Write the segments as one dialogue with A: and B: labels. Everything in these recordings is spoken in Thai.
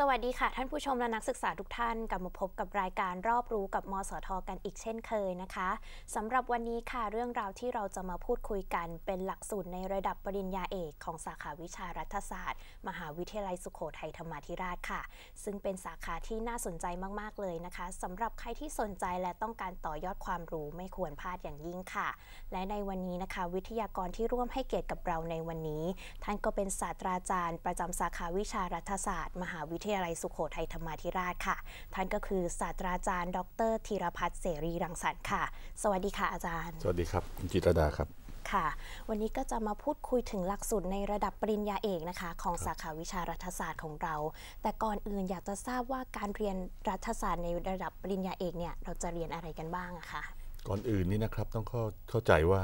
A: สวัสดีค่ะ ท่านผู้ชมและนักศึกษาทุกท่านกลับมาพบกับรายการรอบรู้กับมสทกันอีกเช่นเคยนะคะสำหรับวันนี้ค่ะเรื่องราวที่เราจะมาพูดคุยกันเป็นหลักสูตรในระดับปริญญาเอกของสาขาวิชารัฐศาสตร์ มหาวิทยาลัยสุขโขทัยธรรมาธิราชค่ะ ซึ่งเป็นสาขาที่น่าสนใจมากๆเลยนะคะสำหรับใครที่สนใจและต้องการต่อยอดความรู้ไม่ควรพลาดอย่างยิ่งค่ะ และในวันนี้นะคะ วิทยากรที่ร่วมให้เกียรติกับเราในวันนี้ท่านก็เป็นศาสตราจารย์ ประจำสาขาวิชารัฐศาสตร์ มหาวิทยาลัยสุขโขทัยธรรมาธิราชค่ะ ท่านก็คือศาสตราจารย์ ดรธีรพัฒน์เสรีรังสรรค์ค่ะ สวัสดีค่ะอาจารย์ สว
B: ัสดีครับจิตรดาครับ
A: ค่ะ วันนี้ก็จะมาพูดคุยถึงหลักสูตรในระดับปริญญาเอกนะคะของสาขาวิชารัฐศาสตร์ของเรา แต่ก่อนอื่นอยากจะทราบว่าการเรียนรัฐศาสตร์ในระดับปริญญาเอกเนี่ย เราจะเรียนอะไรกันบ้างะคะ
B: ก่อนอื่นนี่นะครับต้องเข้เข้าใจว่า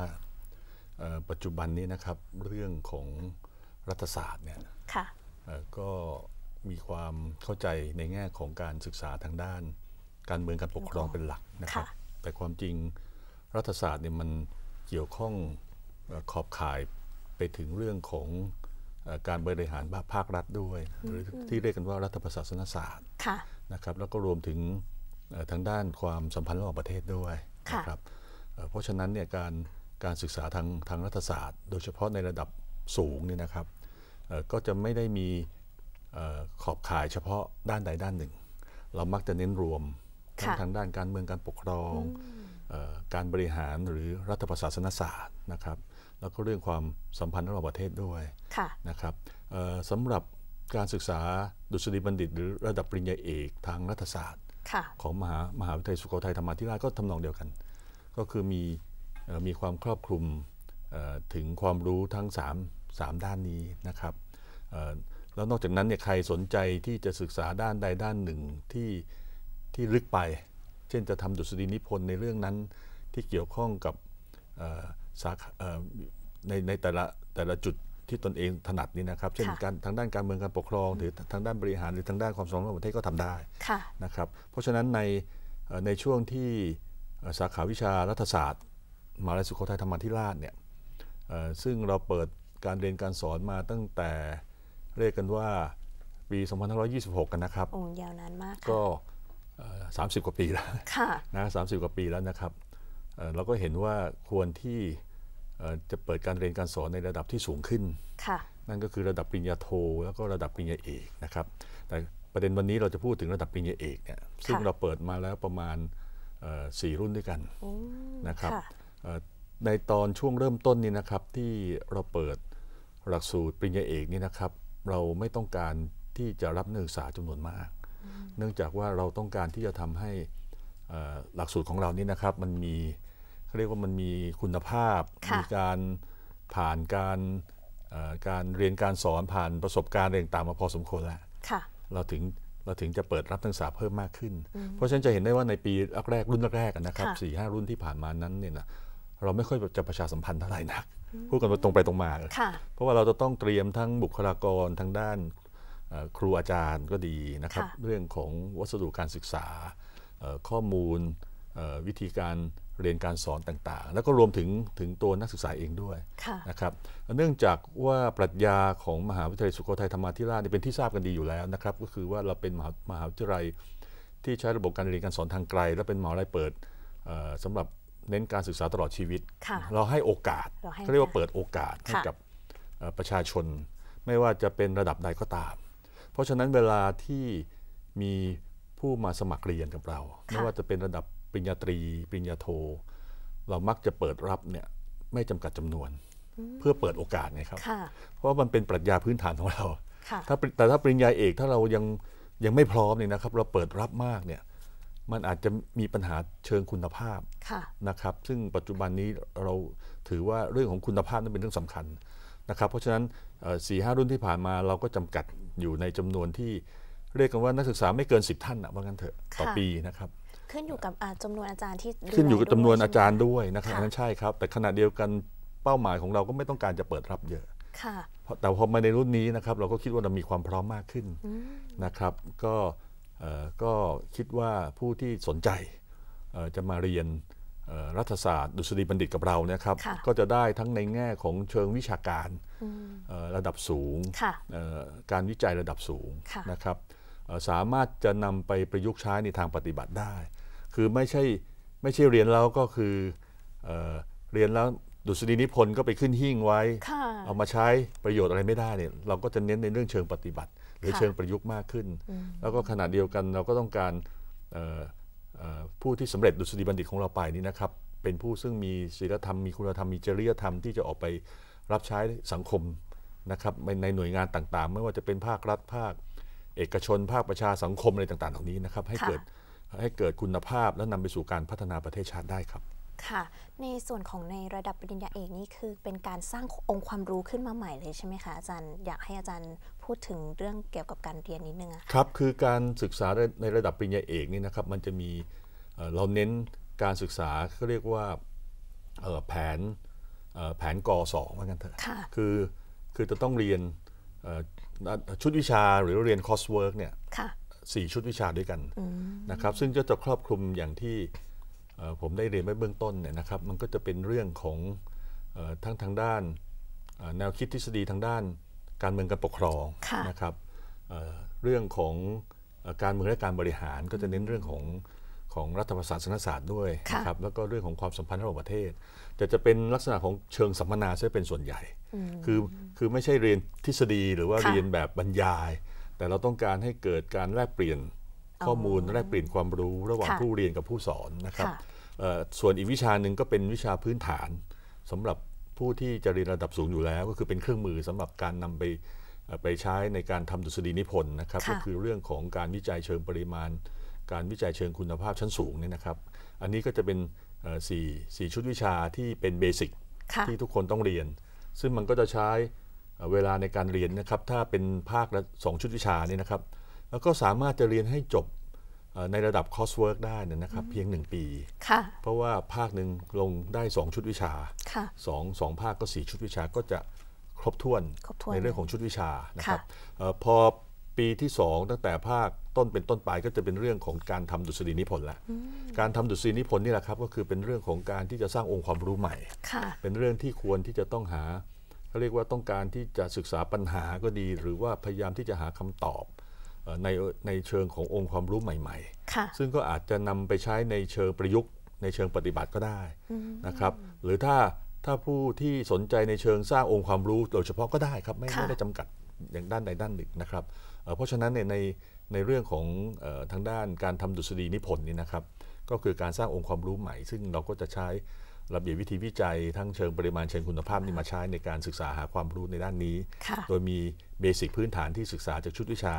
B: ปัจจุบันนี้นะครับเรื่องของรัฐศาสตร์เนี่ยก็มีความเข้าใจในแง่ของการศึกษาทางด้าน การเมืองการปกครองเป็นหลักนะครับ แต่ความจริงรัฐศาสตร์เนี่ยมันเกี่ยวข้องขอบข่ายไปถึงเรื่องของการบริหารภาครัฐด้วย หรือที่เรียกกันว่ารัฐประศาสนศาสตร์นะครับแล้วก็รวมถึงทางด้านความสัมพันธ์ระหว่างประเทศด้วยนะครับ เพราะฉะนั้นเนี่ยการการศึกษาทางทางรัฐศาสตร์ โดยเฉพาะในระดับสูงเนี่ยนะครับก็จะไม่ได้มีขอบข่ายเฉพาะด้านใดด้านหนึ่ง เรามักจะเน้นรวมทั้งทางด้านการเมือง การปกครองออการบริหารหรือรัฐประศาสนศาสตร์นะครับแล้วก็เรื่องความสัมพันธ์ระหว่างประเทศด้วยะนะครับสำหรับการศึกษาดุษฎีบัณฑิตหรือระดับปริญญาเอกทางรัฐศาสตร์ ของมหามหาวิทยาลัยสุโขทัยธรรมาธิราชก็ทำนองเดียวกัน ก็คือมีมีความครอบคลุมถึงความรู้ทั้ง3 3ด้านนี้นะครับแล้วนอกจากนั้นเนี่ยใครสนใจที่จะศึกษาด้านใดด้านหนึ่งที่ที่ลึกไป เช่นจะทำดุษฎีนิพนธ์ในเรื่องนั้นที่เกี่ยวข้องกับสาขาในในแต่ละแต่ละจุดที่ตนเองถนัดนี่นะครับ เช่นการทางด้านการเมืองการปกครอง หรือทางด้านบริหารหรือทางด้านความสัมพันธ์ประเทศก็ทำได้นะครับ เพราะฉะนั้นในในช่วงที่สาขาวิชารัฐศาสตร์มหาวิทยาลัยสุโขทัยธรรมาธิราชเนี่ยซึ่งเราเปิดการเรียนการสอนมาตั้งแต่เรียกกันว่า ปี2526 กันนะครับโอ้
A: ยาวนานมากก
B: ็30 กว่าปีแล้ว ค่ะ นะ30 กว่าปีแล้วนะครับ เราก็เห็นว่าควรที่จะเปิดการเรียนการสอนในระดับที่สูงขึ้น ค่ะ นั่นก็คือระดับปริญญาโทแล้วก็ระดับปริญญาเอกนะครับ แต่ประเด็นวันนี้เราจะพูดถึงระดับปริญญาเอกเนี่ยซึ่งเราเปิดมาแล้วประมาณสี่รุ่นด้วยกันนะครับ ในตอนช่วงเริ่มต้นนี่นะครับที่เราเปิดหลักสูตรปริญญาเอกนี่นะครับเราไม่ต้องการที่จะรับนักศึกษาจำนวนมาก เนื่องจากว่าเราต้องการที่จะทำให้หลักสูตรของเรานี่นะครับมันมีเขาเรียกว่ามันมีคุณภาพมีการผ่านการการเรียนการสอนผ่านประสบการณ์เรียนต่างมาพอสมควรแล้วเราถึงเราถึงจะเปิดรับนักศึกษาเพิ่มมากขึ้น เพราะฉะนั้นจะเห็นได้ว่าในปีแรกรุ่นแรกนะครับสี่ห้ารุ่นที่ผ่านมานั้นเนี่ยเราไม่ค่อยจะประชาสัมพันธ์เท่าไหร่นักพูดกันตรงไปตรงมา เพราะว่าเราจะต้องเตรียมทั้งบุคลากรทางด้านครูอาจารย์ก็ดีนะครับเรื่องของวัสดุการศึกษา ข้อมูลวิธีการเรียนการสอนต่างๆ แล้วก็รวมถึงถึงตัวนักศึกษาเองด้วยนะครับเนื่องจากว่าปรัชญาของมหาวิทยาลัยสุโขทัยธรรมาธิราชเป็นที่ทราบกันดีอยู่แล้วนะครับก็คือว่าเราเป็นมหามหาวิทยาลัยที่ใช้ระบบการเรียนการสอนทางไกล และเป็นมหาวิทยาลัยเปิดสำหรับเน้นการศึกษาตลอดชีวิต เราให้โอกาสเขาเรียกว่าเปิดโอกาสให้กับประชาชน ไม่ว่าจะเป็นระดับใดก็ตาม เพราะฉะนั้นเวลาที่มีผู้มาสมัครเรียนกับเรา ไม่ว่าจะเป็นระดับปริญญาตรีปริญญาโท เรามักจะเปิดรับเนี่ยไม่จำกัดจำนวน เพื่อเปิดโอกาสไงครับเพราะมันเป็นปรัชญาพื้นฐานของเราถ้าแต่ถ้าปริญญาเอกถ้าเรายังยังไม่พร้อมเนี่ยนะครับ เราเปิดรับมากเนี่ยมันอาจจะมีปัญหาเชิงคุณภาพนะครับ ซึ่งปัจจุบันนี้เราถือว่าเรื่องของคุณภาพนั้นเป็นเรื่องสำคัญนะครับ เพราะฉะนั้นสี่ห้ารุ่นที่ผ่านมาเราก็จำกัดอยู่ในจำนวนที่ เรียกกันว่านักศึกษาไม่เกิน 10 ท่านนะว่างั้นเถอะต่อปีนะครับ
A: ขึ้นอยู่กับจำนวนอาจารย์ที่ขึ้นอยู่ กับจำนวนอาจารย์ด
B: ้วยนะครับนั่นใช่ครับ แต่ขณะเดียวกันเป้าหมายของเราก็ไม่ต้องการจะเปิดรับเยอะแต่พอมาในรุ่นนี้นะครับเราก็คิดว่าเรามีความพร้อมมากขึ้นนะครับ ก็ก็คิดว่าผู้ที่สนใจจะมาเรียนรัฐศาสตร์ดุษฎีบัณฑิตกับเราเนี่ยครับ ก็จะได้ทั้งในแง่ของเชิงวิชาการระดับสูง การวิจัยระดับสูงนะครับสามารถจะนำไปประยุกต์ใช้ในทางปฏิบัติได้ คือไม่ใช่ไม่ใช่เรียนแล้วก็คือเรียนแล้วดุษฎีนิพนธ์ก็ไปขึ้นหิ้งไว้ เอามาใช้ประโยชน์อะไรไม่ได้เนี่ยเราก็จะเน้นในเรื่องเชิงปฏิบัติ หรือเชิงประยุกต์มากขึ้น แล้วก็ขณะเดียวกันเราก็ต้องการผู้ที่สำเร็จดุษฎีบัณฑิตของเราไปนี่นะครับเป็นผู้ซึ่งมีศีลธรรมมีคุณธรรม มีจริยธรรม ที่จะออกไปรับใช้สังคมนะครับในหน่วยงานต่างๆ ไม่ว่าจะเป็นภาครัฐ ภาค เอกชน ภาคประชาสังคมอะไรต่างๆเหล่านี้นะครับให้เกิดให้เกิดคุณภาพและนำไปสู่การพัฒนาประเทศชาติได้ครับ
A: ค่ะในส่วนของในระดับปริญญาเอกนี่คือเป็นการสร้างองค์ความรู้ขึ้นมาใหม่เลยใช่ไหมคะอาจารย์อยากให้อาจารย์พูดถึงเรื่องเกี่ยวกับการเรียนนิดนึงอะ
B: ครับคือการศึกษาในระดับปริญญาเอกนี่นะครับมันจะมีเราเน้นการศึกษาเขาเรียกว่าแผนแผนกสองว่ากันเถอะคือคือจะต้องเรียนชุดวิชาหรือเรียนคอร์สเวิร์กเนี่ยสี่ชุดวิชาด้วยกันนะครับซึ่งก็จะครอบคลุมอย่างที่ผมได้เรียนไว้เบื้องต้นเนี่ยนะครับ มันก็จะเป็นเรื่องของทั้งทางด้าน แนวคิดทฤษฎีทางด้านการเมืองการปกครองนะครับเรื่องของการเมืองและการบริหารก็จะเน้นเรื่องของของรัฐประศาสนศาสตร์ด้วยนะครับ แล้วก็เรื่องของความสัมพันธ์ระหว่างประเทศแต่จะเป็นลักษณะของเชิงสัมมนาซะเป็นส่วนใหญ่ คือคือไม่ใช่เรียนทฤษฎีหรือว่าเรียนแบบบรรยาย แต่เราต้องการให้เกิดการแลกเปลี่ยนข้อมูล แลกเปลี่ยนความรู้ระหว่างผู้เรียนกับผู้สอนนะครับส่วนอีกวิชาหนึ่งก็เป็นวิชาพื้นฐาน สำหรับผู้ที่จะเรียนระดับสูงอยู่แล้วก็คือเป็นเครื่องมือ สำหรับการนำไปไปใช้ในการทำดุษฎีนิพนธ์นะครับก็คือเรื่องของการวิจัยเชิงปริมาณ การวิจัยเชิงคุณภาพชั้นสูงเนี่ยนะครับ อันนี้ก็จะเป็นสี่สี่ชุดวิชาที่เป็นเบสิกที่ทุกคนต้องเรียน ซึ่งมันก็จะใช้เวลาในการเรียนนะครับถ้าเป็นภาคละสองชุดวิชานี่นะครับแล้วก็สามารถจะเรียนให้จบในระดับคอร์สเวิร์กได้นะครับเพียง 1 ปี เพราะว่าภาคหนึ่งลงได้ 2 ชุดวิชาสองสองภาคก็ 4 ชุดวิชาก็จะครบถ้วนในเรื่องของชุดวิชานะครับพอปีที่ 2 ตั้งแต่ภาคต้นเป็นต้นไป ก็จะเป็นเรื่องของการทำดุษฎีนิพนธ์ละการทำดุษฎีนิพนธ์นี่แหละครับก็คือเป็นเรื่องของการที่จะสร้างองค์ความรู้ใหม่เป็นเรื่องที่ควรที่จะต้องหาเขาเรียกว่าต้องการที่จะศึกษาปัญหาก็ดี หรือว่าพยายามที่จะหาคำตอบในในเชิงขององค์ความรู้ใหม่ๆ ซึ่งก็อาจจะนำไปใช้ในเชิงประยุกต์ในเชิงปฏิบัติก็ได้นะครับ หรือถ้าถ้าผู้ที่สนใจในเชิงสร้างองค์ความรู้โดยเฉพาะก็ได้ครับไม่ไม่ได้จำกัดอย่างด้านใดด้านหนึ่งนะครับ เพราะฉะนั้นในในเรื่องของทางด้านการทำดุษฎีนิพนธ์นี่นะครับ ก็คือการสร้างองค์ความรู้ใหม่ ซึ่งเราก็จะใช้ระเบียบวิธีวิจัย ทั้งเชิงปริมาณเชิงคุณภาพนี่มาใช้ในการศึกษาหาความรู้ในด้านนี้ โดยมีเบสิกพื้นฐานที่ศึกษาจากชุดวิชา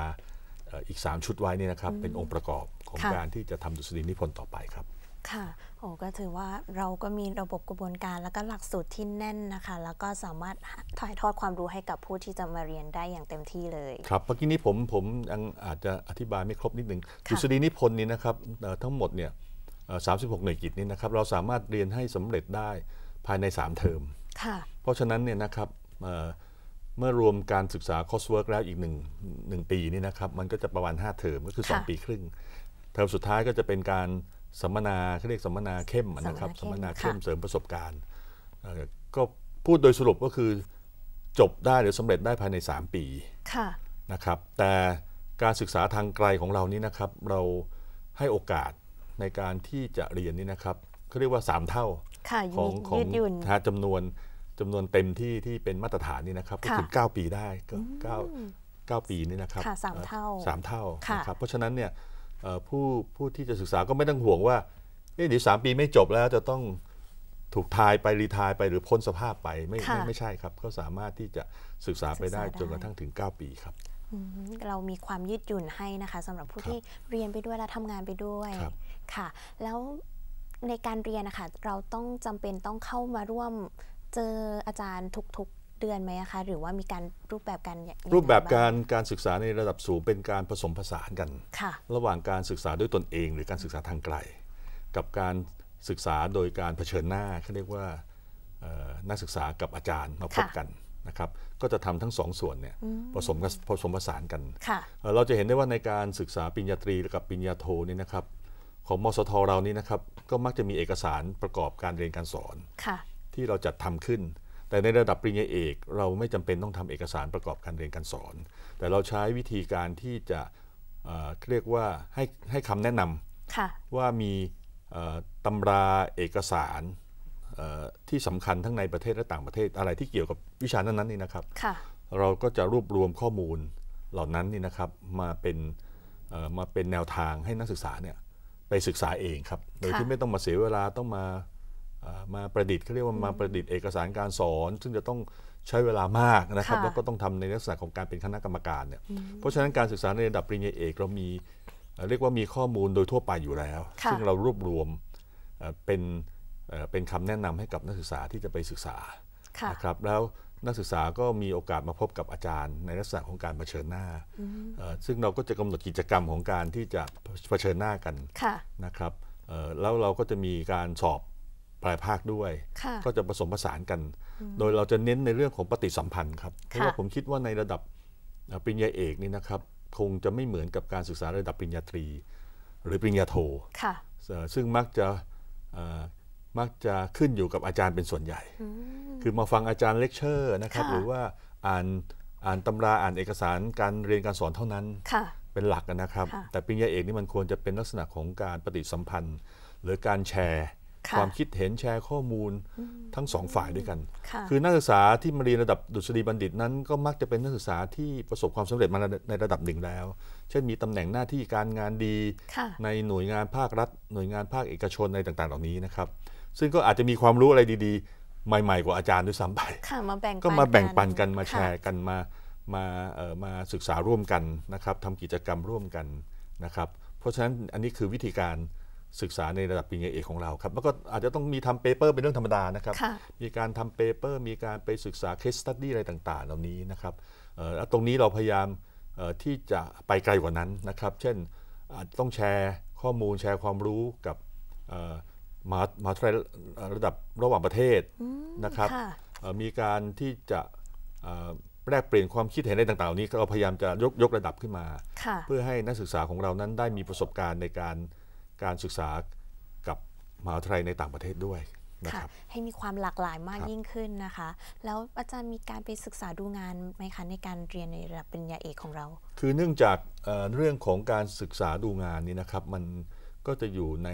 B: อีก 3 ชุดไว้นี่นะครับ เป็นองค์ประกอบของการที่จะทำดุษฎีนิพนธ์ต่อไปครับ
A: ค่ะโอ้ก็ถือว่าเราก็มีระบบกระบวนการแล้วก็หลักสูตรที่แน่นนะคะแล้วก็สามารถถ่ายทอดความรู้ให้กับผู้ที่จะมาเรียนได้อย่างเต็มที่เลย
B: ครับเมื่อกี้นี้ผมผมยังอาจจะอธิบายไม่ครบนิดหนึ่งดุษฎีนิพนธ์นี้นะครับทั้งหมดเนี่ยสามสิบหกหน่วยกิจนี้นะครับ เราสามารถเรียนให้สำเร็จได้ภายใน 3เทอมค่ะ เพราะฉะนั้นเนี่ยนะครับเมื่อรวมการศึกษาคอสเวิร์กแล้วอีกหนึ่งหนึ่งปีนี่นะครับมันก็จะประมาณ5เทอมก็คือ 2 ปีครึ่งเทอมสุดท้ายก็จะเป็นการสัมมนาเขาเรียกสัมมนาเข้มนะครับสัมมนาเข้มเสริมประสบการณ์ ก็พูดโดยสรุปก็คือจบได้หรือสำเร็จได้ภายใน 3 ปีนะครับแต่การศึกษาทางไกลของเรานี้นะครับ เราให้โอกาสในการที่จะเรียนนี่นะครับเขาเรียกว่า 3 เท่าของของจำนวนจำนวนเต็มที่ที่เป็นมาตรฐานนี่นะครับก็ถึง 9 ปีได้ก็
C: 9
B: 9ปีนี่นะครับสามเท่าสามเท่าครับเพราะฉะนั้นเนี่ยผู้ผู้ที่จะศึกษาก็ไม่ต้องห่วงว่าเดี๋ยวสามปีไม่จบแล้วจะต้องถูกทายไปรีทายไปหรือพ้นสภาพไปไม่ไม่ใช่ครับ ก็สามารถที่จะศึกษาไปได้จนกระทั่งถึง 9 ปีครับ
A: เรามีความยืดหยุ่นให้นะคะสำหรับผู้ที่เรียนไปด้วยและทำงานไปด้วยค่ะ แล้วในการเรียนนะคะเราต้องจำเป็นต้องเข้ามาร่วมเจออาจารย์ทุกๆเดือนไหมคะ หรือว่ามีการรูปแบบการรูปแบบการ
B: การศึกษาในระดับสูงเป็นการผสมผสานกันระหว่างการศึกษาด้วยตนเอง หรือการศึกษาทางไกลกับการศึกษาโดยการเผชิญหน้าเขาเรียกว่านักศึกษากับอาจารย์มาพบกันนะครับ ก็จะทำทั้งสองส่วนเนี่ยผสมผสมผสานกันเราจะเห็นได้ว่าในการศึกษาปริญญาตรีกับปริญญาโทนี่นะครับ ของมสทเรานี้นะครับ ก็มักจะมีเอกสารประกอบการเรียนการสอนที่เราจัดทำขึ้น แต่ในระดับปริญญาเอก เราไม่จำเป็นต้องทำเอกสารประกอบการเรียนการสอน แต่เราใช้วิธีการที่จะเรียกว่าให้ให้คำแนะนำว่ามีตำราเอกสารที่สำคัญทั้งในประเทศและต่างประเทศ อะไรที่เกี่ยวกับวิชานั้นๆนี่นะครับเราก็จะรวบรวมข้อมูลเหล่านั้นนี่นะครับมาเป็นมาเป็นแนวทางให้นักศึกษาเนี่ยไปศึกษาเองครับโดยที่ไม่ต้องมาเสียเวลาต้องมามาประดิษฐ์เขาเรียกว่ามาประดิษฐ์เอกสารการสอน ซึ่งจะต้องใช้เวลามากนะครับแล้วก็ต้องทำในลักษณะของการเป็นคณะกรรมการเนี่ยเพราะฉะนั้นการศึกษาในระดับปริญญาเอกเรามีเรียกว่ามีข้อมูลโดยทั่วไปอยู่แล้วซึ่งเรารวบรวมเป็นเป็นคำแนะนำให้กับนักศึกษาที่จะไปศึกษานะครับแล้วนักศึกษาก็มีโอกาสมาพบกับอาจารย์ ในลักษณะของการเผชิญหน้าซึ่งเราก็จะกำหนดกิจกรรมของการที่จะเผชิญหน้ากันนะครับแล้วเราก็จะมีการสอบปลายภาคด้วย ก็จะผสมผสานกัน โดยเราจะเน้นในเรื่องของปฏิสัมพันธ์ครับเพราะว่าผมคิดว่าในระดับปริญญาเอกนี่นะครับ คงจะไม่เหมือนกับการศึกษาระดับปริญญาตรี หรือปริญญาโท ซึ่งมักจะมักจะขึ้นอยู่กับอาจารย์เป็นส่วนใหญ่ คือมาฟังอาจารย์เลคเชอร์นะครับ หรือว่าอ่านอ่านตำราอ่านเอกสารการเรียนการสอนเท่านั้น เป็นหลักนะครับ แต่ปริญญาเอกนี่มันควรจะเป็นลักษณะของการปฏิสัมพันธ์หรือการแชร์ความคิดเห็นแชร์ข้อมูลทั้งสองฝ่ายด้วยกัน คือนักศึกษาที่มาเรียนระดับดุษฎีบัณฑิตนั้นก็มักจะเป็นนักศึกษาที่ประสบความสำเร็จมาในระดับหนึ่งแล้ว เช่นมีตำแหน่งหน้าที่การงานดี ในหน่วยงานภาครัฐ หน่วยงานภาคเอกชนในต่างๆ เหล่านี้นะครับ ซึ่งก็อาจจะมีความรู้อะไรดีๆ ใหม่ๆกว่าอาจารย์ด้วยซ้ำไปก็มาแบ่งปันกันมาแชร์กันมามามาศึกษาร่วมกันนะครับทำกิจกรรมร่วมกันนะครับ เพราะฉะนั้นอันนี้คือวิธีการศึกษาในระดับปริญญาเอกของเราครับ แล้วก็อาจจะต้องมีทำเปเปอร์เป็นเรื่องธรรมดานะครับ มีการทำเปเปอร์ มีการไปศึกษาเคสตัดดี้อะไรต่างๆเหล่านี้นะครับแล้วตรงนี้เราพยายามที่จะไปไกลกว่านั้นนะครับ เช่นอาจต้องแชร์ข้อมูลแชร์ความรู้กับมหามหาทราลัยระดับระหว่างประเทศนะครับ มีการที่จะแลกเปลี่ยนความคิดเห็นในต่างๆนี้เราพยายามจะยกยกระดับขึ้นมา เพื่อให้นักศึกษาของเรานั้นได้มีประสบการณ์ในการการศึกษากับมหาวิทยาลัยในต่างประเทศด้วยนะครับ
A: ให้มีความหลากหลายมากยิ่งขึ้นนะคะ แล้วอาจารย์มีการไปศึกษาดูงานไหมคะในการเรียนในระดับปริญญาเอกของเรา
B: คือเนื่องจากเเรื่องของการศึกษาดูงานนี้นะครับ มันก็จะอยู่ใน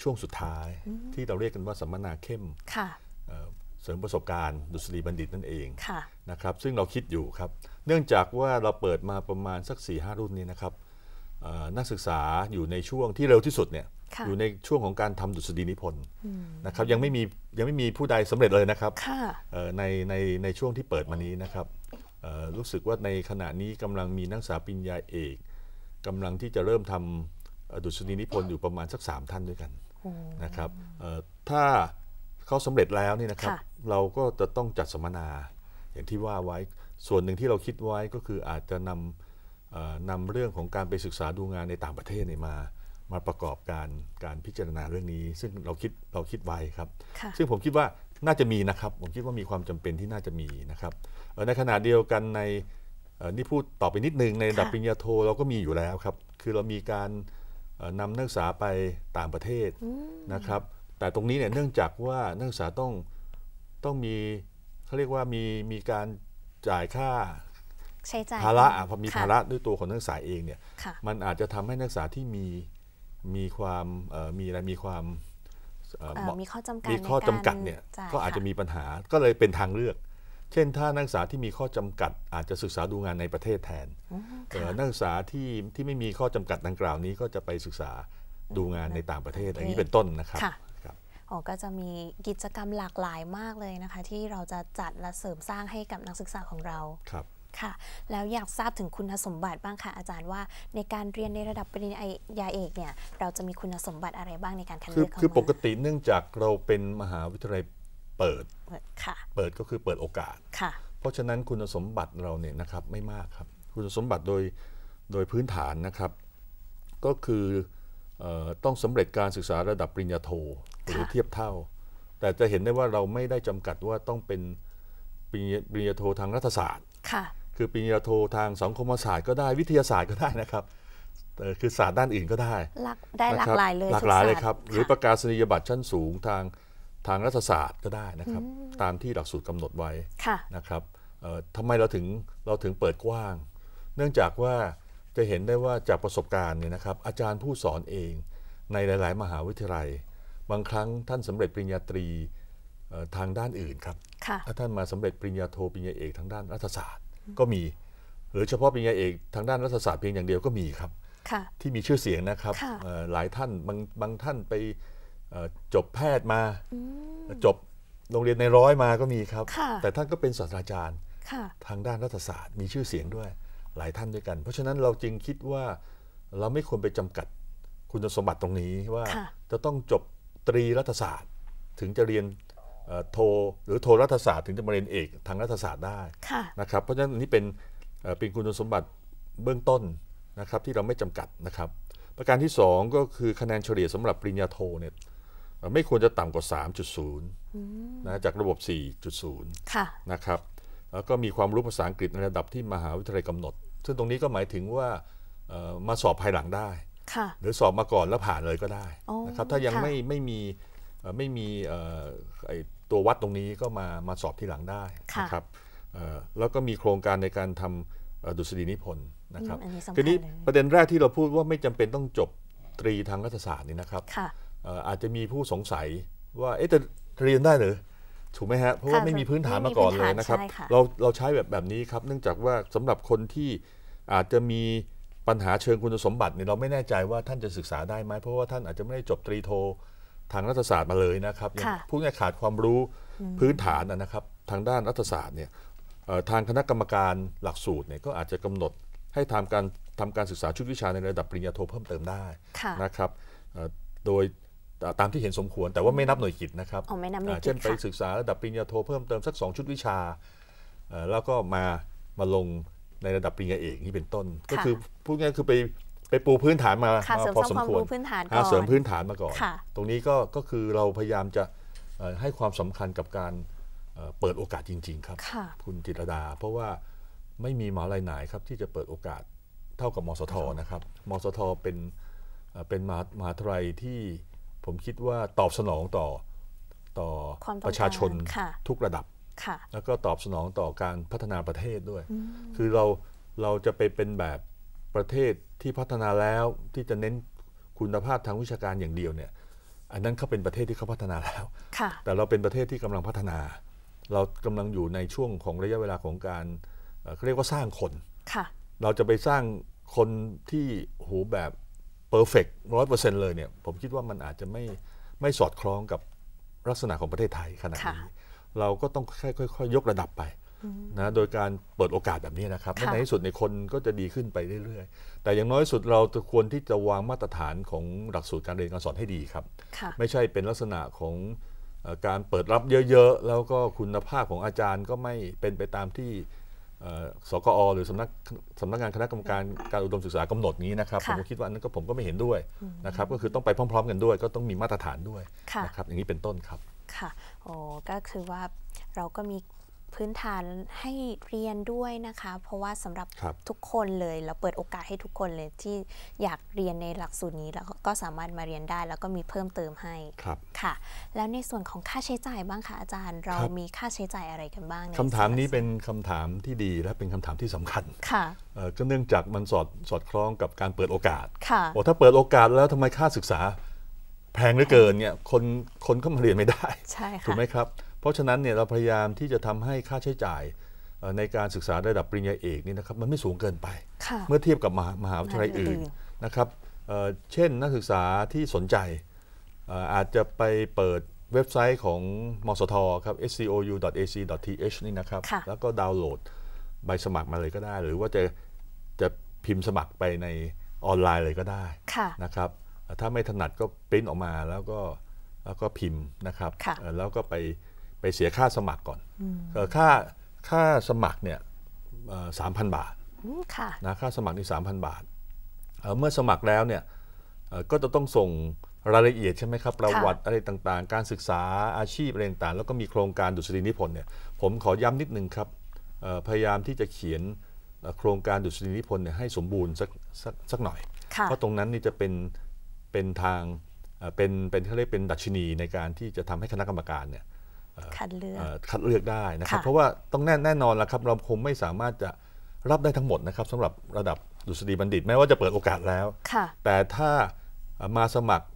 B: ช่วงสุดท้ายที่เราเรียกกันว่า สัมมนาเข้มเสริมประสบการณ์ดุษฎีบัณฑิตนั่นเองะนะครับ ซึ่งเราคิดอยู่ครับ เนื่องจากว่าเราเปิดมาประมาณสัก4ี่ห้ารุ่นนี้นะครับนักศึกษาอยู่ในช่วงที่เร็วที่สุดเนี่ย อยู่ในช่วงของการทำดุษฎีนิพนธ์นะครับยังไม่มียังไม่มีผู้ใดสำเร็จเลยนะครับในในในช่วงที่เปิดมานี้นะครับรู้สึกว่าในขณะนี้กำลังมีนักศึกษาปริญญาเอก กำลังที่จะเริ่มทำดุษฎีนิพนธ์อยู่ประมาณสัก 3 ท่านด้วยกันนะครับถ้าเขาสำเร็จแล้วนี่นะครับ เราก็จะต้องจัดสัมมนาอย่างที่ว่าไว้ส่วนหนึ่งที่เราคิดไว้ก็คืออาจจะนำนำเรื่องของการไปศึกษาดูงานในต่างประเทศนมา มาประกอบการการพิจารณาเรื่องนี้ ซึ่งเราคิดเราคิดไว้ครับ ซึ่งผมคิดว่าน่าจะมีนะครับ ผมคิดว่ามีความจำเป็นที่น่าจะมีนะครับในขณะเดียวกันในนี่พูดต่อไปนิดนึงในระดับปริญญาโทเราก็มีอยู่แล้วครับ คือเรามีการนำนักศึกษาไปต่างประเทศนะครับ แต่ตรงนี้เนี่ยเนื่องจากว่านักศึกษาต้องต้องมีเขาเรียกว่ามีมีการจ่ายค่า
A: ใช้จ่ายภาระอ่ะพอมีภาระ
B: ด้วยตัวของนักศึกษาเองเนี่ยมันอาจจะทำให้นักศึกษาที่มีมีความมีอะไรมีความมีข
A: ้อจำกัดมีข้อจำกัดเนี่ย
B: ก็อาจจะมีปัญหาก็เลยเป็นทางเลือก เช่น ถ้านักศึกษาที่มีข้อจำกัด อาจจะศึกษาดูงานในประเทศแทนนักศึกษาที่ที่ไม่มีข้อจำกัดดังกล่าวนี้ก็จะไปศึกษาดูงานในต่างประเทศอย่างนี้เป็นต้นนะครับ
A: อ๋ก็จะมีกิจกรรมหลากหลายมากเลยนะคะ ที่เราจะจัดและเสริมสร้างให้กับนักศึกษาของเราครับค่ะแล้วอยากทราบถึงคุณสมบัติบ้างค่ะอาจารย์ว่าในการเรียนในระดับปริญญาเอกเนี่ย เราจะมีคุณสมบัติอะไรบ้างในการคัดเลือกข้ามาคือ
B: ปกติเนื่องจากเราเป็นมหาวิทยาลัยเปิดค่ะเปิดก็คือเปิดโอกาสค่ะ เพราะฉะนั้นคุณสมบัติเราเนี่ยนะครับไม่มากครับ คุณสมบัติโดยโดยพื้นฐานนะครับ ก็คือต้องสำเร็จการศึกษาระดับปริญญาโทหรือเทียบเท่า แต่จะเห็นได้ว่าเราไม่ได้จำกัดว่าต้องเป็นปริญญาโททางรัฐศาสตร์ค่ะคือปริญญาโททางสังคมศาสตร์ก็ได้วิทยาศาสตร์ก็ได้นะครับคือศาสตร์ด้านอื่นก็ได้
C: ได้หลากหลายเลยหลากหลายเลยครับ
B: หรือประกาศนียบัตรชั้นสูงทางทางรัฐศาสตร์ก็ได้นะครับ ตามที่หลักสูตรกำหนดไว้นะครับทำไมเราถึงเราถึงเปิดกว้าง เนื่องจากว่าจะเห็นได้ว่าจากประสบการณ์เนี่ยนะครับอาจารย์ผู้สอนเองในหลายๆ มหาวิทยาลัย บางครั้งท่านสำเร็จปริญญาตรีทางด้านอื่นครับถ้าท่านมาสำเร็จปริญญาโทปริญญาเอกทางด้านรัฐศาสตร์ก็มีหรือเฉพาะปริญญาเอกทางด้านรัฐศาสตร์เพียงอย่างเดียวก็มีครับที่มีชื่อเสียงนะครับหลายท่านบางบางท่านไปจบแพทย์มา จบโรงเรียนในร้อยมาก็มีครับ แต่ท่านก็เป็นศาสตราจารย์ทางด้านรัฐศาสตร์มีชื่อเสียงด้วย หลายท่านด้วยกันเพราะฉะนั้นเราจึงคิดว่าเราไม่ควรไปจำกัดคุณสมบัติตรงนี้ว่า จะต้องจบตรีรัฐศาสตร์ถึงจะเรียนโทรหรือโทรรัฐศาสตร์ถึงจะมาเรียนเอก ทางรัฐศาสตร์ได้นะครับเพราะฉะนั้นนี่เป็นเป็นคุณสมบัติเบื้องต้นนะครับที่เราไม่จำกัดนะครับ ประการที่ 2 ก็คือคะแนนเฉลี่ยสำหรับปริญญาโทเนี่ยไม่ควรจะต่ำกว่า 3.0นะจากระบบ 4.0ะนะครับแล้วก็มีความรู้ภาษาอังกฤษในระดับที่มหาวิทยาลัยกำหนด ซึ่งตรงนี้ก็หมายถึงว่ามาสอบภายหลังได้หรือสอบมาก่อนแล้วผ่านเลยก็ได้นะครับถ้ายังไม่ไม่มีไม่มีตัววัดตรงนี้ก็มามาสอบที่หลังได้นะครับแล้วก็มีโครงการในการทำดุษฎีนิพนธ์นะครับทีนี้ประเด็นแรกที่เราพูดว่าไม่จำเป็นต้องจบตรีทางรัฐศาสตร์นี่นะครับอาจจะมีผู้สงสัยว่า เอ๊ะจะเรียนได้หรือถูกไหมฮะ เพราะว่าไม่มีพื้นฐานมาก่อนเลยนะครับ เราเราใช้แบบแบบนี้ครับเนื่องจากว่าสำหรับคนที่อาจจะมีปัญหาเชิงคุณสมบัติเนี่ยเราไม่แน่ใจว่าท่านจะศึกษาได้ไหมเพราะว่าท่านอาจจะไม่ได้จบตรีโททางรัฐศาสตร์มาเลย นะครับผู้น่้ขาดความรู้พื้นฐานนะครับทางด้านรัฐศาสตร์เนี่ยทางคณะกรรมการหลักสูตรเนี่ยก็อาจจะกำหนดให้ทำการทำการศึกษาชุดวิชา ในระดับปริญญาโทเพิ่มเติมได้นะครับโดยตามที่เห็นสมควรแต่ว่าไม่นับหน่วยกิตนะครับเช่นไปศึกษาระดับปริญญาโทเพิ่มเติมสัก2ชุดวิชาแล้วก็มามาลงในระดับปริญญาเอกนี่เป็นต้น ก็คือพูดง่ายคือไปไปปูพื้นฐานมาค่ะเสริมความรู้พื้น
C: ฐานก่อนเสริมพื้นฐ
B: านมาก่อนตรงนี้ก็ก็คือเราพยายามจะให้ความสำคัญกับการเปิดโอกาสจริงๆครับคุณจิตรดา เพราะว่าไม่มีหมหาลัยไหนครับที่จะเปิดโอกาสเท่ากับ มสทนะครับมสทเป็นเป็นมหาทหาทยที่ผมคิดว่าตอบสนองต่อต่อประชาชน ทุกระดับ แล้วก็ตอบสนองต่อการพัฒนาประเทศด้วย คือเราเราจะไปเป็นแบบประเทศที่พัฒนาแล้วที่จะเน้นคุณภาพทางวิชาการอย่างเดียวเนี่ยอันนั้นเขาเป็นประเทศที่เขาพัฒนาแล้ว แต่เราเป็นประเทศที่กำลังพัฒนา เรากำลังอยู่ในช่วงของระยะเวลาของการเขาเรียกว่าสร้างคนเราจะไปสร้างคนที่หูแบบเพอร์เฟกต์ร้อยเปอร์เซ็นต์เลยเนี่ยผมคิดว่ามันอาจจะไม่ไม่สอดคล้องกับลักษณะของประเทศไทยขนาดนี้เราก็ต้องค่อย ๆ ยกระดับไปนะโดยการเปิดโอกาสแบบนี้นะครับในที่สุดในคนก็จะดีขึ้นไปเรื่อยๆ แต่อย่างน้อยสุดเราควรที่จะวางมาตรฐานของหลักสูตรการเรียนการสอนให้ดีครับ ไม่ใช่เป็นลักษณะของการเปิดรับเยอะๆ แล้วก็คุณภาพของอาจารย์ก็ไม่เป็นไปตามที่สกอหรือสำนักสำนักงานคณะกรรมการการอุดมศึกษากำหนดนี้นะครับผมคิดว่านั้นก็ผมก็ไม่เห็นด้วยนะครับก็คือต้องไปพร้อม ๆ กันด้วย ก็ต้องมีมาตรฐานด้วยนะครับอย่างนี้เป็นต้นครับ
A: ค่ะโอ้ก็คือว่าเราก็มีพื้นฐานให้เรียนด้วยนะคะ เพราะว่าสำหรับรบทุกคนเลยเราเปิดโอกาสให้ทุกคนเลยที่อยากเรียนในหลักสูตรนี้แล้วก็สามารถมาเรียนได้แล้วก็มีเพิ่มเติมให้ครับค่ะ แล้วในส่วนของค่าใช้จ่ายบ้างคะอาจารย์เรามีค่าใช้จ่ายอะไรกันบ้าง คำถาม
B: นี้เป็นคำถามที่ดีและเป็นคำถามที่สำคัญค่ะก็เนื่องจากมันสอดสอดคล้องกับการเปิดโอกาสค่ะโอ้ถ้าเปิดโอกาสแล้วทำไมค่าศึกษา แพงเหลือเกินเนี่ยคนคนเข้ามาเรียนไม่ได้ถูกไหมครับเพราะฉะนั้นเนี่ยเราพยายามที่จะทำให้ค่าใช้จ่าย ในการศึกษาระดับปริญญาเอกนี่นะครับมันไม่สูงเกินไป เมื่อเทียบกับมหามหาวิทยาลัยอื่นนะครับเช่นนักศึกษาที่สนใจอาจจะไปเปิดเว็บไซต์ของมสทครับ scou.ac.th นี่นะครับ แล้วก็ดาวน์โหลดใบสมัครมาเลยก็ได้ หรือว่าจะจะพิมพ์สมัครไปในออนไลน์เลยก็ได้นะครับถ้าไม่ถนัดก็ปริ้นออกมาแล้วก็แล้วก็พิมพ์นะครับ แล้วก็ไปไปเสียค่าสมัครก่อนค่าค่าสมัครเนี่ยสามพันบาทนะค่าสมัครนี่สามพันบาท เมื่อสมัครแล้วเนี่ยก็จะต้องส่งรายละเอียดใช่ไหมครับประวัติอะไรต่างๆ การศึกษาอาชีพอะไรต่างๆ แล้วก็มีโครงการดุษฎีนิพนธ์เนี่ยผมขอย้ำนิดนึงครับพยายามที่จะเขียนโครงการดุษฎีนิพนธ์เนี่ยให้สมบูรณ์สักสักสักหน่อย เพราะตรงนั้นนี่จะเป็นเป็นทางเป็นเป็นเขาเรียกเป็นดัชนีในการที่จะทำให้คณะกรรมการเนี่ยคัดเลือกคัดเลือกได้นะครับ เพราะว่าต้องแน่แน่นอนละครับ เราคงไม่สามารถจะรับได้ทั้งหมดนะครับสำหรับระดับดุษฎีบัณฑิตแม้ว่าจะเปิดโอกาสแล้ว แต่ถ้ามาสมัคร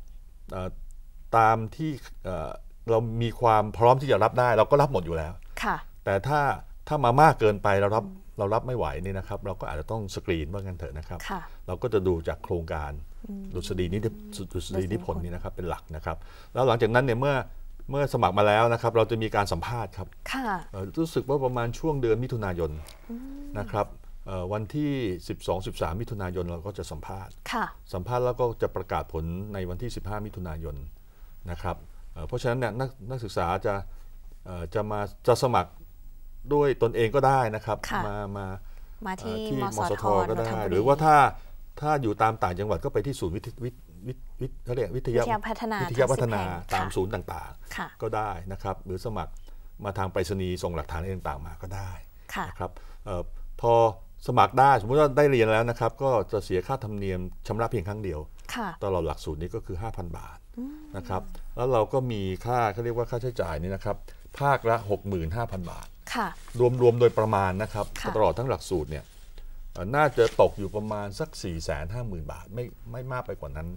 B: ตามที่เรามีความพร้อมที่จะรับได้ เราก็รับหมดอยู่แล้ว แต่ถ้าถ้ามามากเกินไปเรารับเรารับไม่ไหวนี่นะครับ เราก็อาจจะต้องสกรีนว่างั้นเถอะนะครับ เราก็จะดูจากโครงการดุษฎีน้ดุษฎีนิพนธ์นี่นะครับเป็นหลักนะครับแล้วหลังจากนั้นเนี่ยเมื่อเมื่อสมัครมาแล้วนะครับเราจะมีการสัมภาษณ์ครับ ค่ะรู้สึกว่าประมาณช่วงเดือนมิถุนายนนะครับวันที่ 12-13 มิถุนายนเราก็จะสัมภาษณ์ ค่ะ สัมภาษณ์แล้วก็จะประกาศผลในวันที่ 15 มิถุนายนนะครับเพราะฉะนั้นเนี่ยนักนักศึกษาจะจะมาจะสมัครด้วยตนเองก็ได้นะครับ มามามาที่มสทก็ได้หรือว่าถ้าถ้าอยู่ตามต่างจังหวัดก็ไปที่ศูนย์วิทยวิเขาเรียกวิทยาพัฒนาวิทยาพัฒนา ตามศูนย์ต่างๆก็ได้นะครับหรือสมัครมาทางไปรษณีย์ส่งหลักฐานอะไรต่างๆมาก็ได้นะครับพอสมัครได้สมมติว่าได้เรียนแล้วนะครับก็จะเสียค่าธรรมเนียมชำระเพียงครั้งเดียวตลอดหลักสูตรนี้ก็คือ 5,000 บาทนะครับแล้วเราก็มีค่าเขาเรียกว่าค่าใช้จ่ายนี่นะครับภาคละ 65,000 บาท รวม ๆโดยประมาณนะครับ ตลอดทั้งหลักสูตรเนี่ยน่าจะตกอยู่ประมาณสัก 4 5 0 0 0 0 บาทไม่ไม่มากไปกว่านั้น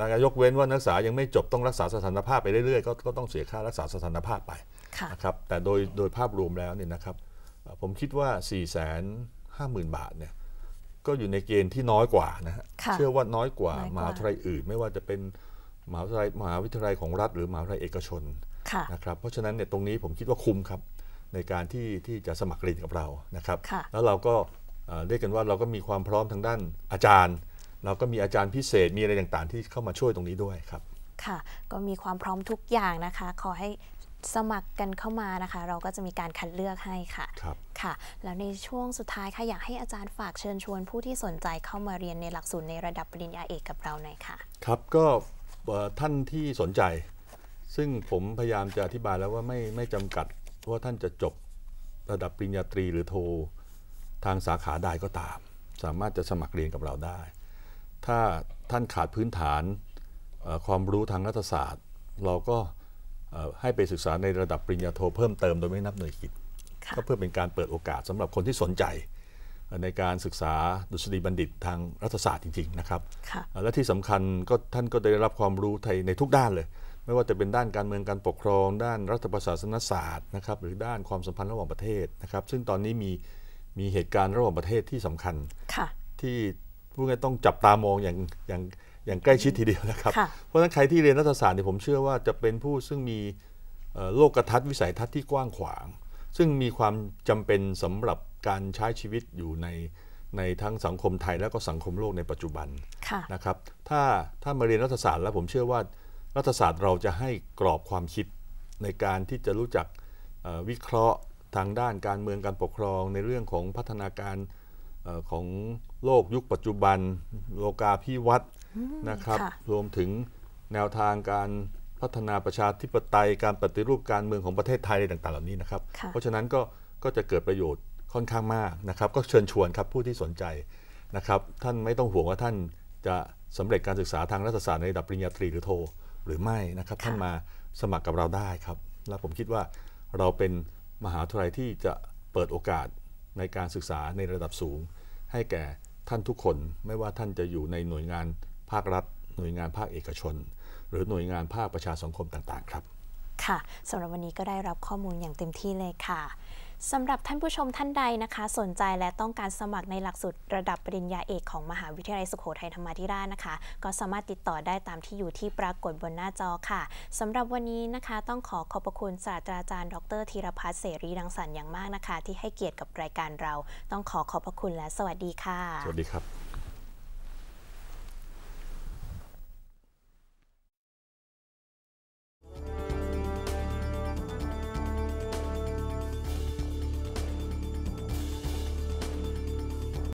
B: นายกเว้นว่านักศึกษายังไม่จบต้องรักษาสถานภาพไปเรื่อยๆ ก็ต้องเสียค่ารักษาสถานภาพไปะนะครับแต่โดยโดยภาพรวมแล้วเนี่ยนะครับ ผมคิดว่า 4 5 0 0 0 0 บาทเนี่ยก็อยู่ในเกณฑ์ที่น้อยกว่านะฮะเชื่อว่าน้อยกว่ามหาวิทยาลัยอื่น ไม่ว่าจะเป็นมหาวิทยาลัยมหาวิทยาลัยของรัฐหรือมหาวิทยาลัยเอกชนะนะครับเพราะฉะนั้นเนี่ยตรงนี้ผมคิดว่าคุ้มครับในการที่ที่จะสมัครเรียนกับเรา นะครับ แล้วเราก็เรียกกันว่าเราก็มีความพร้อมทางด้านอาจารย์ เราก็มีอาจารย์พิเศษมีอะไรต่างๆ ที่เข้ามาช่วยตรงนี้ด้วยครับ
A: ค่ะ ก็มีความพร้อมทุกอย่างนะคะ ขอให้สมัครกันเข้ามานะคะ เราก็จะมีการคัดเลือกให้ค่ะครับค่ะแล้วในช่วงสุดท้ายค่ะอยากให้อาจารย์ฝากเชิญชวนผู้ที่สนใจเข้ามาเรียนในหลักสูตรในระดับปริญญาเอกกับเราหน่อยค่ะ
B: ครับก็ท่านที่สนใจ ซึ่งผมพยายามจะอธิบายแล้วว่าไม่ไม่จำกัดว่าท่านจะจบระดับปริญญาตรีหรือโททางสาขาใดก็ตาม สามารถจะสมัครเรียนกับเราได้ ถ้าท่านขาดพื้นฐานความรู้ทางรัฐศาสตร์ เราก็ให้ไปศึกษาในระดับปริญญาโทเพิ่มเติมโดยไม่นับหน่วยกิตก็เพื่อเป็นการเปิดโอกาสสำหรับคนที่สนใจในการศึกษา ดุษฎีบัณฑิตทางรัฐศาสตร์จริงๆนะครับและที่สำคัญก็ท่านก็ได้รับความรู้ไทยในทุกด้านเลย ไม่ว่าจะเป็นด้านการเมืองการปกครองด้านรัฐประศาสนศาสตร์นะครับหรือด้านความสัมพันธ์ระหว่างประเทศนะครับ ซึ่งตอนนี้มีมีเหตุการณ์ระหว่างประเทศที่สำคัญค่ะที่พูกนี้ต้องจับตามองอย่างอย่างอย่างใกล้ชิดทีเดียวนะครับ เพราะฉะนั้นใครที่เรียนรัฐศาสตร์เนี่ยผมเชื่อว่าจะเป็นผู้ซึ่งมีโลกทัศน์วิสัยทัศน์ที่กว้างขวาง ซึ่งมีความจำเป็นสำหรับการใช้ชีวิตอยู่ในในทั้งสังคมไทยและก็สังคมโลกในปัจจุบันะนะครับถ้าถ้ามาเรียนรัฐศาสตร์แล้วผมเชื่อว่า รัฐศาสตร์เราจะให้กรอบความคิดในการที่จะรู้จักวิเคราะห์ทางด้านการเมืองการปกครองในเรื่องของพัฒนาการของโลกยุคปัจจุบันโลกาพิวัตน์นะครับ รวมถึงแนวทางการพัฒนาประชาธิปไตยการปฏิรูปการเมืองของประเทศไทยต่างๆเหล่านี้นะครับเพราะฉะนั้นก็ก็จะเกิดประโยชน์ค่อนข้างมากนะครับ ก็เชิญชวนครับผู้ที่สนใจนะครับ ท่านไม่ต้องห่วงว่าท่านจะสำเร็จการศึกษาทางรัฐศาสตร์ในระดับปริญญาตรีหรือโทหรือไม่นะครับท่านมาสมัครกับเราได้ครับและผมคิดว่าเราเป็นมหาวิทยาลัยที่จะเปิดโอกาสในการศึกษาในระดับสูง ให้แก่ท่านทุกคนไม่ว่าท่านจะอยู่ในหน่วยงานภาครัฐ หน่วยงานภาคเอกชน หรือหน่วยงานภาคประชาสังคมต่างๆ ครับ
A: ค่ะ สำหรับวันนี้ก็ได้รับข้อมูลอย่างเต็มที่เลยค่ะสำหรับท่านผู้ชมท่านใดนะคะ สนใจและต้องการสมัครในหลักสูตรระดับปริญญาเอกของมหาวิทยาลัยสุโขทัยธรรมาธิราชนะคะ ก็สามารถติดต่อได้ตามที่อยู่ที่ปรากฏบนหน้าจอค่ะ สำหรับวันนี้นะคะต้องขอขอบคุณศาสตราจารย์ ดรธีรพัฒน์เสรีรังสรรค์อย่างมากนะคะ ที่ให้เกียรติกับรายการเราต้องขอขอบคุณและสวัสดีค่ะสวั
B: สดีครับ